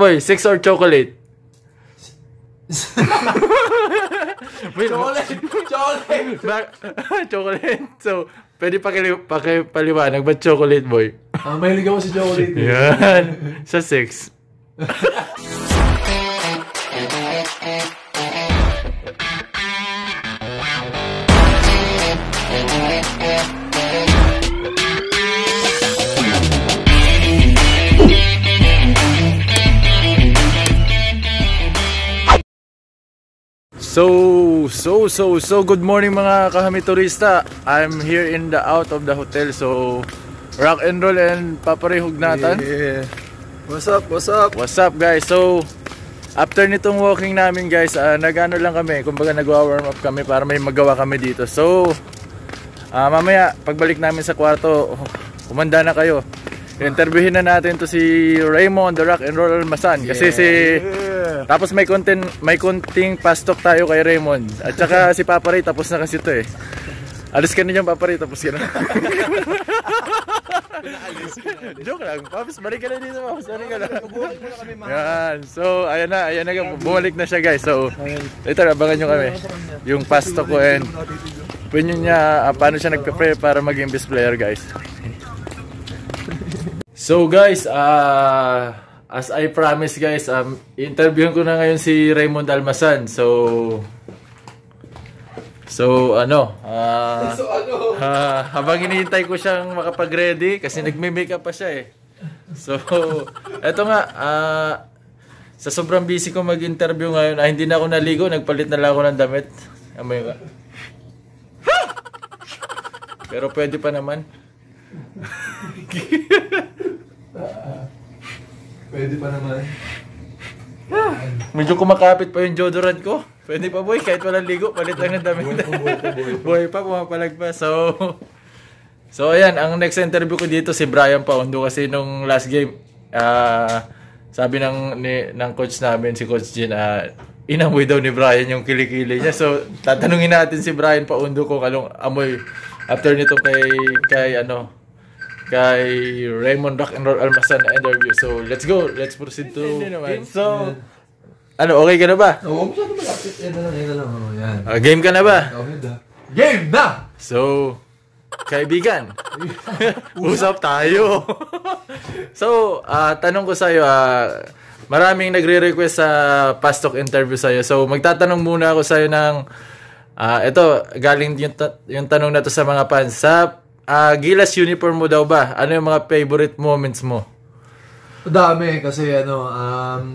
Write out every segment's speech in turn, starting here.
Boy, sex or chocolate? Boy, chocolate! Chocolate! Bak- chocolate. So, pwede pakili- pakipaliwanag ba chocolate, boy? Ah, mahilig ako si chocolate. Eh. Yan. Sa sex. So, so, so, so good morning mga kahamiturista. I'm here in the out of the hotel. So, rock and roll and paparehugnatan. Yeah. What's up? What's up? What's up guys? So, after nitong walking namin guys, uh, nagano lang kami. Kumbaga nagwa-warm up kami para may magawa kami dito. So, uh, mamaya pagbalik namin sa kwarto, kumanda na kayo. Interviewin na natin to si Raymond the Rock and Roll masan. kasi yeah. si tapos may konting, may konting pastok tayo kay Raymond. At saka si Papa Ray, tapos na kasi to eh. Alis ka ninyo, Papa Ray, tapos ka na. Joke lang. Paps, balik ka na dito, Paps. Balik ka na. Yan. So, ayan na. Ayan na. Bumalik na siya, guys. So, ito, abangan nyo kami. Yung pastok ko and when niya, uh, paano siya nagpe-prepare para maging best player, guys. So, guys, ah... Uh, As I promise guys, um, interviewin ko na ngayon si Raymond Almasan. So, so ano, uh, so, ano? Uh, habang hinihintay ko siyang makapag-ready, kasi nagme-makeup pa siya eh. So, eto nga, uh, sa sobrang busy ko mag-interview ngayon, ah, hindi na ako naligo, nagpalit na lang ako ng damit. Amoy ka. Pero pwede pa naman. Pwede pa naman. Medyo kumakapit pa yung jodoran ko. Pwede pa boy, kahit walang ligo, palit lang ng damit. Buhay pa, pumapalag pa. So, so ayan, ang next interview ko dito si Brian Paundo kasi nung last game, uh, sabi ng, ni, ng coach namin, si Coach Jin, uh, inamoy daw ni Brian yung kilikili niya. So, tatanungin natin si Brian Paundo kung anong amoy after nito kay, kay ano, kay Raymond Rock and Roll Almasan na interview. So, let's go. Let's proceed to game. So, ano, okay ka na ba? Oo, masyado malapit. na lang, yan na ah, lang. Oo, game ka na ba? Game na! So, kaibigan, usap tayo. so, ah, tanong ko sa'yo, ah, maraming nagre-request sa past talk interview sa iyo. So, magtatanong muna ako sa iyo ng, ah, ito, galing yung, ta- yung tanong na to sa mga fans. Sa uh, Gilas uniform mo daw ba? Ano yung mga favorite moments mo? Dami kasi ano, um,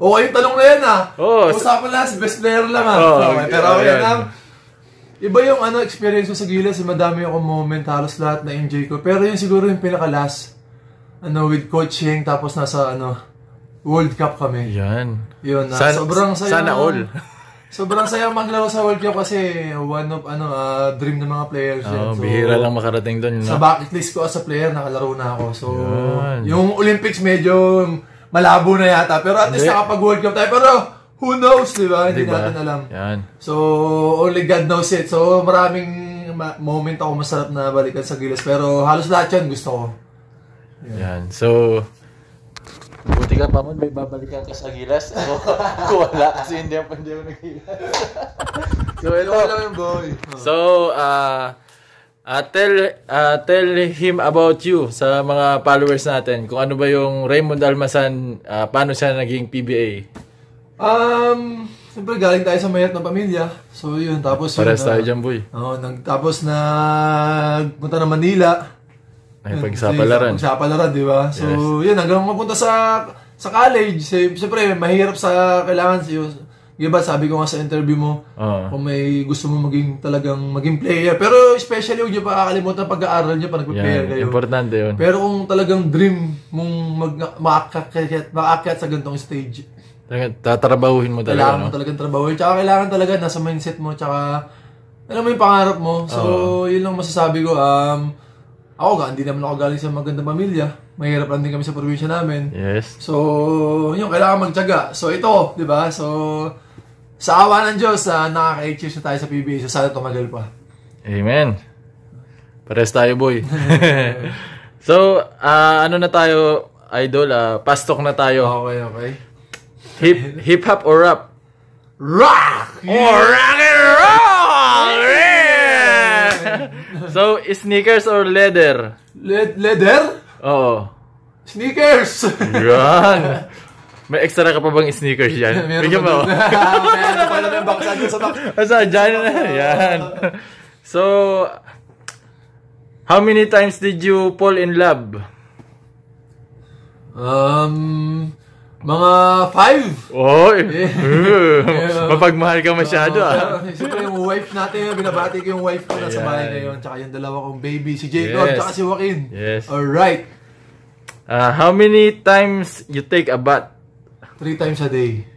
Okay, yung tanong na yan ah. Oh, Usapan lang, si best player lang ah. Oh, okay, pero okay, oh, yan ang, um, iba yung ano, experience ko sa Gilas, eh, madami akong moment, halos lahat na enjoy ko. Pero yun siguro yung pinaka-last, ano, with coaching, tapos nasa ano, World Cup kami. Yan. Yun, ah, sobrang saya. Sana all. Sobrang saya maglaro sa World Cup kasi one of ano uh, dream ng mga players oh, So, bihira lang makarating doon. Sa bucket list ko as a player, nakalaro na ako. So, Yun. yung Olympics medyo malabo na yata. Pero at least nakapag World Cup tayo. Pero who knows, di ba? Hindi natin alam. Yan. So, only God knows it. So, maraming moment ako masarap na balikan sa Gilas. Pero halos lahat yan gusto ko. Yan. yan. So, Buti ka pa man, may babalikan ka sa gilas. Ako, wala kasi hindi ako hindi ako nagilas. so, ito. so, yung boy. So, uh, uh, tell, uh, tell him about you sa mga followers natin. Kung ano ba yung Raymond Almasan, uh, paano siya naging PBA? Um, Siyempre, galing tayo sa mayat na pamilya. So, yun. Tapos, Pares yun, tayo uh, dyan, boy. Oo, oh, tapos na punta na Manila. Ay, hmm. pagsapalaran. Pagsapalaran, di ba? So, yes. yun, hanggang mapunta sa sa college, siyempre, mahirap sa kailangan sa'yo. Diba, sabi ko nga sa interview mo, uh-huh. kung may gusto mo maging talagang maging player. Pero especially, huwag niyo pa kakalimutan pag-aaral niyo pa nagpa-player yeah, kayo. Importante yun. Pero kung talagang dream mong mag- makaakyat, makaakyat sa gantong stage, Talagang tatrabahuhin mo talaga, Kailangan no? mo talagang trabahuhin. Tsaka kailangan talaga nasa mindset mo, tsaka alam mo yung pangarap mo. So, uh-huh. yun lang masasabi ko. Um, ako nga, hindi naman ako galing sa magandang pamilya. Mahirap lang din kami sa probinsya namin. Yes. So, yun, kailangan magtyaga. So, ito, di ba? So, sa awa ng Diyos, uh, ah, nakaka-achieve na tayo sa PBA. So, sana tumagal pa. Amen. Pares tayo, boy. so, uh, ano na tayo, idol? Uh, pastok na tayo. Okay, okay. Hip, hip-hop or rap? Rock! Or oh, rock and roll! Yeah. so, sneakers or leather? Le- leather? Oo. Sneakers! Yan! May extra ka pa bang sneakers yan? Meron ba? mo. Meron pa lang yung baksa dyan sa box. Asa, ah, dyan na. Yan. So, how many times did you fall in love? Um, mga five! Oy! Yeah. yeah. Mapagmahal ka masyado ah. Siyempre yung wife natin, binabati ko yung wife ko na sa bahay ngayon, tsaka yung dalawa kong baby, si Jacob, yes. tsaka si Joaquin. Yes. Alright. Uh, how many times you take a bath? Three times a day.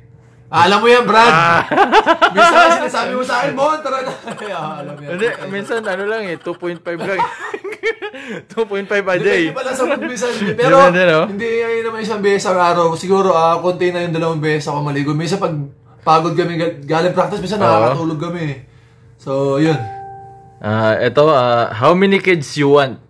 Ah, alam mo yan, Brad. Ah. minsan sinasabi mo sa akin, Mon, tara na. ah, alam yan. Hindi, minsan ano lang eh, 2.5 lang. 2.5 a day. Depende pala sa pagbisan. Pero, hindi yun naman isang beses sa araw. Siguro, uh, konti na yung dalawang beses ako maligo. Minsan pag pagod kami galing practice, minsan nakakatulog kami. So, yun. Uh, ah, ito, uh, ah, how many kids you want?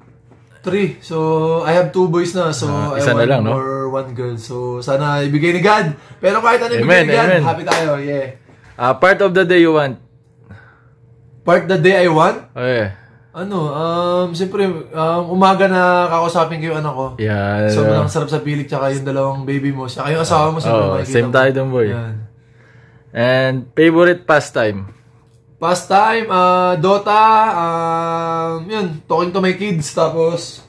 Three. So, I have two boys na. So, uh, isa I want na lang, no? or one girl. So, sana ibigay ni God. Pero kahit ano ibigay ni God, amen. happy tayo. Yeah. Uh, part of the day you want? Part the day I want? Oh, yeah. Ano, um, siyempre, um, umaga na kakausapin ko yung anak ko. Yeah. So, yeah. sarap sa pilik, tsaka yung dalawang baby mo, tsaka yung asawa mo, siyempre, oh, Same mo. tayo dun, boy. Yan. And, favorite pastime? Pastime, uh, Dota, um, yun, talking to my kids, tapos,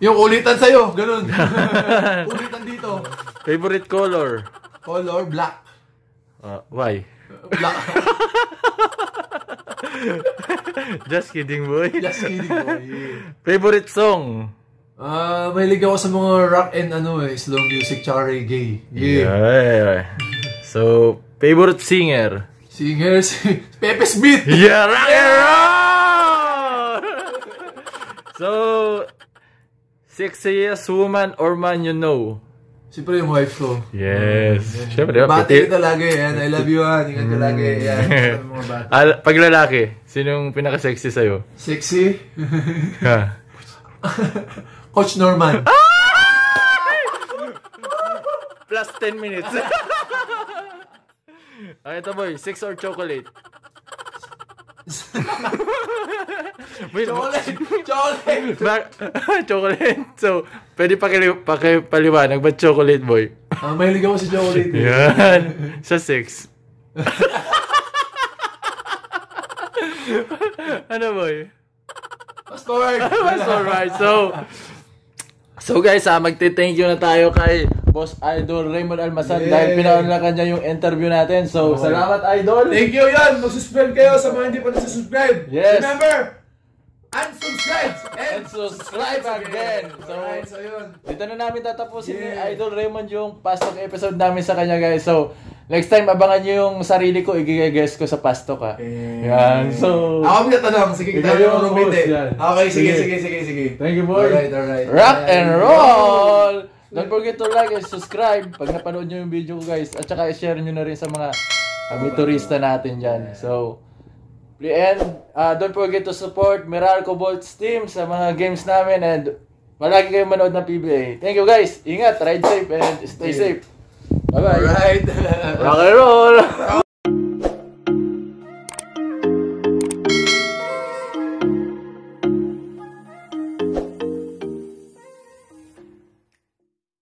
yung ulitan sa'yo, ganun. ulitan dito. Favorite color? Color, black. Uh, why? Just kidding, boy. Just kidding, boy. Favorite song? Ah, uh, mahilig ako sa mga rock and ano eh, slow music tsaka gay. Yeah. yeah. So, favorite singer? Singer si Pepe Smith. Yeah, rock and roll. so, sexiest woman or man you know? Siyempre yung wife ko. Yes. Mm, yeah. Siyempre. Diba, bati kita lagi. Yan. I love you, han. Ah. Ingat ka mm. lagi. Yan. mga bata. pag lalaki, sinong pinaka-sexy sa'yo? Sexy? ha? Coach Norman. Ah! Plus 10 minutes. Ay, ito boy. Sex or chocolate? Wait, chocolate! Chocolate! Bak chocolate! So, pwede pakili- pakipaliwanag ba chocolate boy? Ah, mahilig ako sa chocolate. eh. Yan. Sa sex. ano boy? Basta work! Mas alright. So, so guys, ah, magte-thank you na tayo kay Boss Idol Raymond Almasan yeah. dahil pinaunlakan niya yung interview natin. So, okay. salamat Idol! Thank you yun! Mag-subscribe kayo sa mga hindi pa nasusubscribe! Yes! Remember, unsubscribe and, and subscribe again! So, Alright, so yun. Dito na namin tatapusin yeah. ni Idol Raymond yung pasok episode namin sa kanya guys. So, Next time, abangan nyo yung sarili ko, i-guess ko sa pastok ka. Eh, yan, so... Ako may tanong, sige, kita yung roommate eh. Okay, sige, sige, sige, sige. Thank you, boy. Alright, alright. Rock and roll! Don't forget to like and subscribe pag napanood nyo yung video ko guys. At saka i-share nyo na rin sa mga kami ah, turista natin dyan. So, and uh, ah, don't forget to support Meralco Bolts team sa mga games namin and malagi kayong manood ng PBA. Thank you guys. Ingat, ride safe and stay safe. Bye-bye. Alright. Rock and roll!